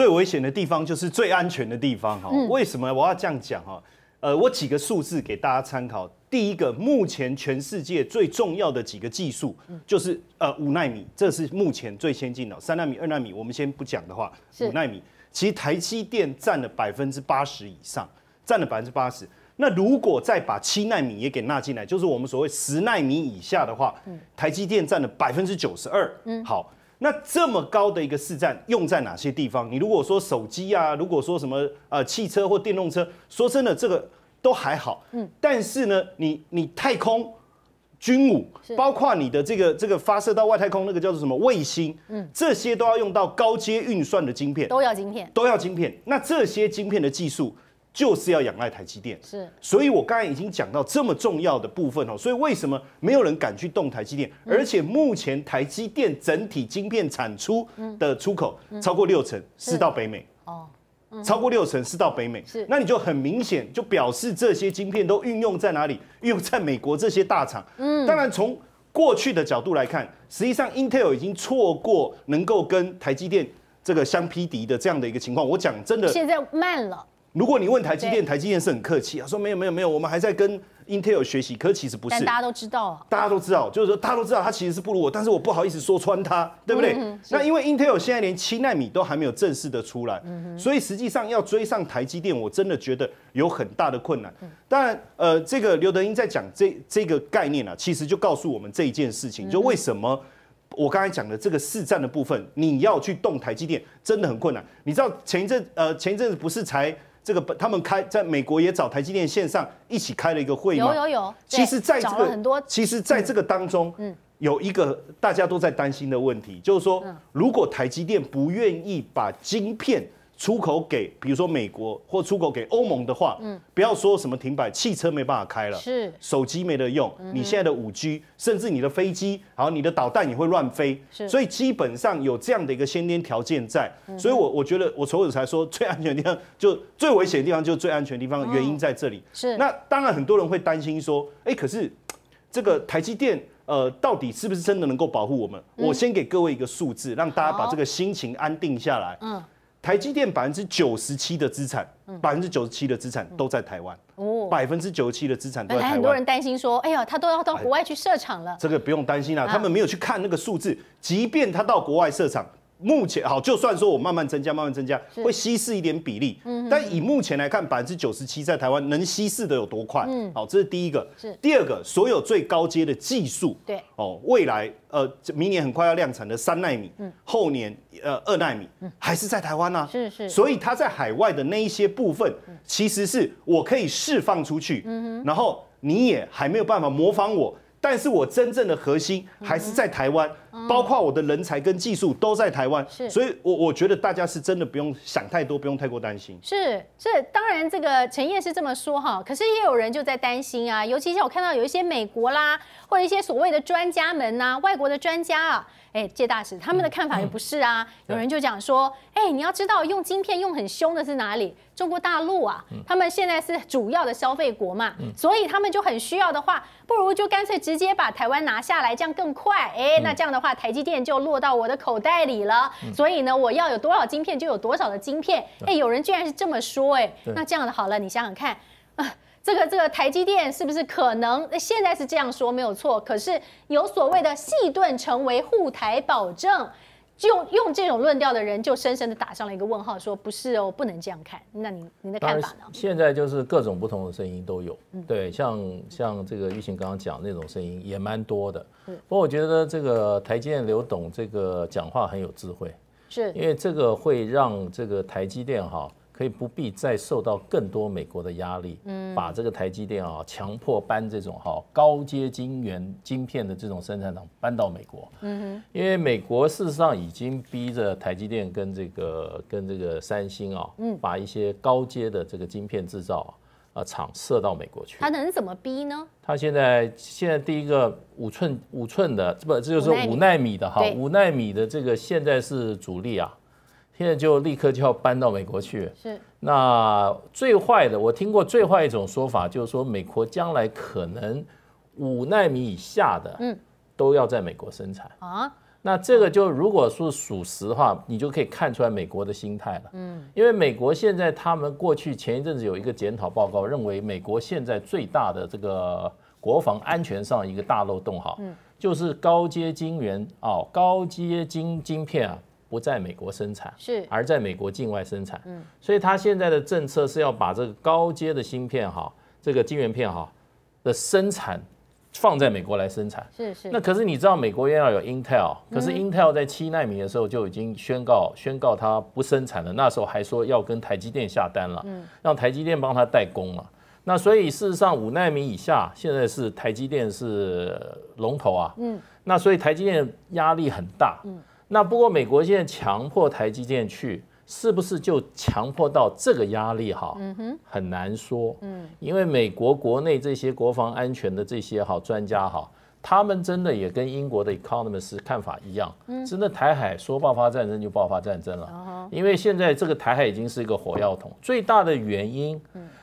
最危险的地方就是最安全的地方，哈。为什么我要这样讲哈？呃，我几个数字给大家参考。第一个，目前全世界最重要的几个技术就是呃五纳米，这是目前最先进的。三纳米、二纳米我们先不讲的话，五纳米其实台积电占了百分之八十以上，占了百分之八十。那如果再把七纳米也给纳进来，就是我们所谓十纳米以下的话，台积电占了百分之九十二。嗯，好。那这么高的一个市占用在哪些地方？你如果说手机啊，如果说什么呃汽车或电动车，说真的这个都还好。嗯，但是呢，你你太空军武，包括你的这个这个发射到外太空那个叫做什么卫星，嗯，这些都要用到高阶运算的晶片，都要晶片，都要晶片。那这些晶片的技术。就是要仰赖台积电，是，所以我刚才已经讲到这么重要的部分哦，所以为什么没有人敢去动台积电？而且目前台积电整体晶片产出的出口超过六成是到北美，哦，超过六成是到北美，是，那你就很明显就表示这些晶片都运用在哪里？运用在美国这些大厂，嗯，当然从过去的角度来看，实际上 Intel 已经错过能够跟台积电这个相匹敌的这样的一个情况。我讲真的，现在慢了。如果你问台积电，台积电是很客气，他说没有没有没有，我们还在跟 Intel 学习。可其实不是，大家都知道大家都知道，就是说大家都知道，他其实是不如我，但是我不好意思说穿他，对不对？那因为 Intel 现在连七纳米都还没有正式的出来，所以实际上要追上台积电，我真的觉得有很大的困难。但呃，这个刘德英在讲这这个概念呢，其实就告诉我们这一件事情，就为什么我刚才讲的这个试战的部分，你要去动台积电真的很困难。你知道前一阵呃前一阵子不是才。这个本他们开在美国也找台积电线上一起开了一个会议，有有有，其实在这个很多，其实在这个当中，嗯，有一个大家都在担心的问题，就是说，如果台积电不愿意把晶片。出口给比如说美国或出口给欧盟的话，嗯，不要说什么停摆，汽车没办法开了，是手机没得用，你现在的五 G，甚至你的飞机，然后你的导弹也会乱飞，所以基本上有这样的一个先天条件在，所以我我觉得我所有才说最安全的地方就最危险的地方就是最安全的地方的原因在这里。是。那当然很多人会担心说，哎，可是这个台积电，呃，到底是不是真的能够保护我们？我先给各位一个数字，让大家把这个心情安定下来。嗯。台积电百分之九十七的资产，百分之九十七的资产都在台湾。哦，百分之九十七的资产都在台湾。很多人担心说：“哎呀，他都要到国外去设厂了。”这个不用担心啦，他们没有去看那个数字。即便他到国外设厂。目前好，就算说我慢慢增加，慢慢增加，会稀释一点比例。嗯，但以目前来看，百分之九十七在台湾能稀释的有多快？嗯，好，这是第一个。是第二个，所有最高阶的技术，对哦，未来呃明年很快要量产的三纳米，嗯，后年呃二纳米，嗯，还是在台湾呢。是是。所以它在海外的那一些部分，其实是我可以释放出去，嗯然后你也还没有办法模仿我，但是我真正的核心还是在台湾。包括我的人才跟技术都在台湾，是，所以，我我觉得大家是真的不用想太多，不用太过担心。是，是，当然这个陈燕是这么说哈，可是也有人就在担心啊，尤其像我看到有一些美国啦，或者一些所谓的专家们呐，外国的专家啊，哎，谢大使他们的看法也不是啊。有人就讲说，哎，你要知道用晶片用很凶的是哪里？中国大陆啊，他们现在是主要的消费国嘛，所以他们就很需要的话，不如就干脆直接把台湾拿下来，这样更快。哎，那这样的。话台积电就落到我的口袋里了，所以呢，我要有多少晶片就有多少的晶片。哎，有人居然是这么说，哎，那这样的好了，你想想看，啊，这个这个台积电是不是可能？现在是这样说没有错，可是有所谓的细盾成为护台保证。用用这种论调的人，就深深的打上了一个问号，说不是哦，不能这样看。那你你的看法呢？现在就是各种不同的声音都有，对，像像这个玉琴刚刚讲那种声音也蛮多的。嗯，不过我觉得这个台积电刘董这个讲话很有智慧，是，因为这个会让这个台积电哈。可以不必再受到更多美国的压力，嗯，把这个台积电啊强迫搬这种哈高阶晶圆晶片的这种生产厂搬到美国，嗯哼，因为美国事实上已经逼着台积电跟这个跟这个三星啊，嗯，把一些高阶的这个晶片制造啊厂设到美国去，它能怎么逼呢？它现在现在第一个五寸五寸的，不，这就是五纳米的哈，五纳米的这个现在是主力啊。现在就立刻就要搬到美国去。是，那最坏的，我听过最坏一种说法，就是说美国将来可能五纳米以下的，嗯，都要在美国生产啊。那这个就如果说属实的话，你就可以看出来美国的心态了。嗯，因为美国现在他们过去前一阵子有一个检讨报告，认为美国现在最大的这个国防安全上一个大漏洞哈，嗯，就是高阶晶圆啊，高阶晶晶片啊。不在美国生产，是而在美国境外生产。嗯，所以他现在的政策是要把这个高阶的芯片哈，这个晶圆片哈的生产放在美国来生产。是是。那可是你知道，美国要有 Intel，可是 Intel 在七纳米的时候就已经宣告宣告它不生产了，那时候还说要跟台积电下单了，嗯，让台积电帮他代工了。那所以事实上，五纳米以下现在是台积电是龙头啊，嗯，那所以台积电压力很大，嗯。那不过，美国现在强迫台积电去，是不是就强迫到这个压力？哈，嗯哼，很难说。嗯，因为美国国内这些国防安全的这些好专家哈，他们真的也跟英国的 economists 看法一样，真的台海说爆发战争就爆发战争了。因为现在这个台海已经是一个火药桶，最大的原因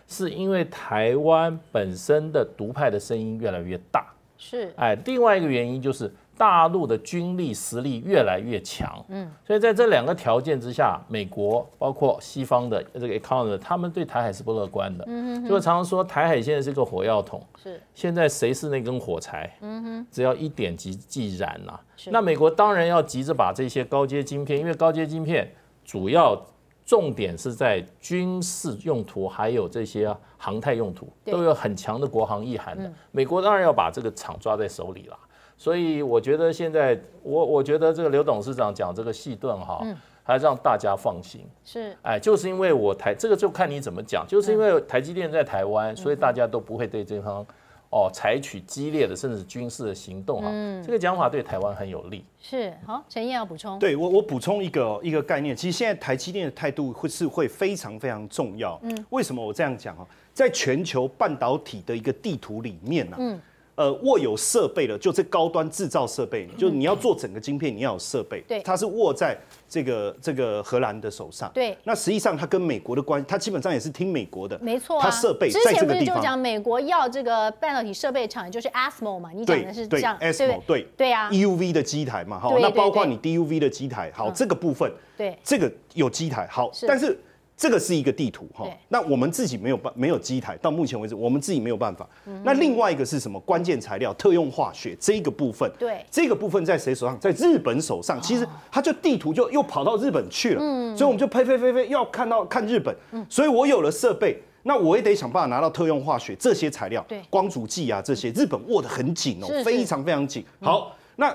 是因为台湾本身的独派的声音越来越大。是，哎，另外一个原因就是。大陆的军力实力越来越强，嗯，所以在这两个条件之下，美国包括西方的这个 c o n o m r 他们对台海是不乐观的。嗯哼，就常常说台海现在是个火药桶，是，现在谁是那根火柴？嗯哼，只要一点即即燃呐。那美国当然要急着把这些高阶晶片，因为高阶晶片主要重点是在军事用途，还有这些航太用途都有很强的国航意涵的。美国当然要把这个厂抓在手里了。所以我觉得现在我我觉得这个刘董事长讲这个细顿哈，还让大家放心。是，哎，就是因为我台这个就看你怎么讲，就是因为台积电在台湾，所以大家都不会对这方哦采取激烈的甚至军事的行动哈。这个讲法对台湾很有利。是，好，陈毅要补充。对我我补充一个一个概念，其实现在台积电的态度会是会非常非常重要。嗯，为什么我这样讲啊？在全球半导体的一个地图里面呢？嗯。呃，握有设备的，就这高端制造设备，就你要做整个晶片，你要有设备，对，它是握在这个这个荷兰的手上，对。那实际上它跟美国的关，系，它基本上也是听美国的，没错啊。它设备在这个地方。之前不是就讲美国要这个半导体设备厂，就是 ASML 嘛？你讲的是这样，ASML 对对啊 e u v 的机台嘛，哈，那包括你 DUV 的机台，好，这个部分，对，这个有机台好，但是。这个是一个地图哈，那我们自己没有办没有机台，到目前为止我们自己没有办法。那另外一个是什么？关键材料、特用化学这个部分，对，这个部分在谁手上？在日本手上。其实它就地图就又跑到日本去了，嗯，所以我们就飞飞飞飞要看到看日本。嗯，所以我有了设备，那我也得想办法拿到特用化学这些材料，对，光阻剂啊这些，日本握得很紧哦，非常非常紧。好，那。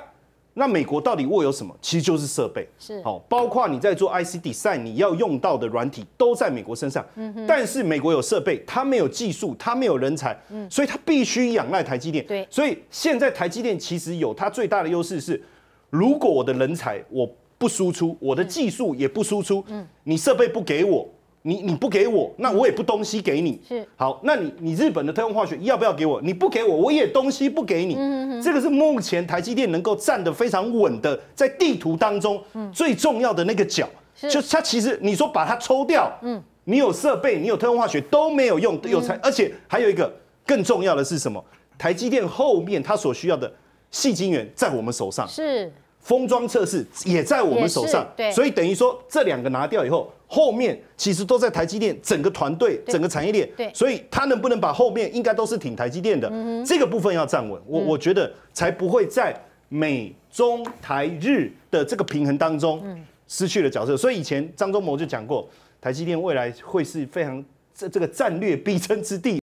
那美国到底握有什么？其实就是设备，是好，包括你在做 IC design，你要用到的软体都在美国身上。嗯哼。但是美国有设备，它没有技术，它没有人才，嗯，所以它必须仰赖台积电。对。所以现在台积电其实有它最大的优势是，如果我的人才我不输出，我的技术也不输出，嗯，你设备不给我。你你不给我，那我也不东西给你。是好，那你你日本的特用化学要不要给我？你不给我，我也东西不给你。这个是目前台积电能够站得非常稳的，在地图当中最重要的那个角，就是它其实你说把它抽掉，嗯，你有设备，你有特用化学都没有用，有才，而且还有一个更重要的是什么？台积电后面它所需要的细晶圆在我们手上。是。封装测试也在我们手上，对，所以等于说这两个拿掉以后，后面其实都在台积电整个团队、整个产业链，对，所以他能不能把后面应该都是挺台积电的，这个部分要站稳，我我觉得才不会在美中台日的这个平衡当中失去了角色。所以以前张忠谋就讲过，台积电未来会是非常这这个战略必争之地。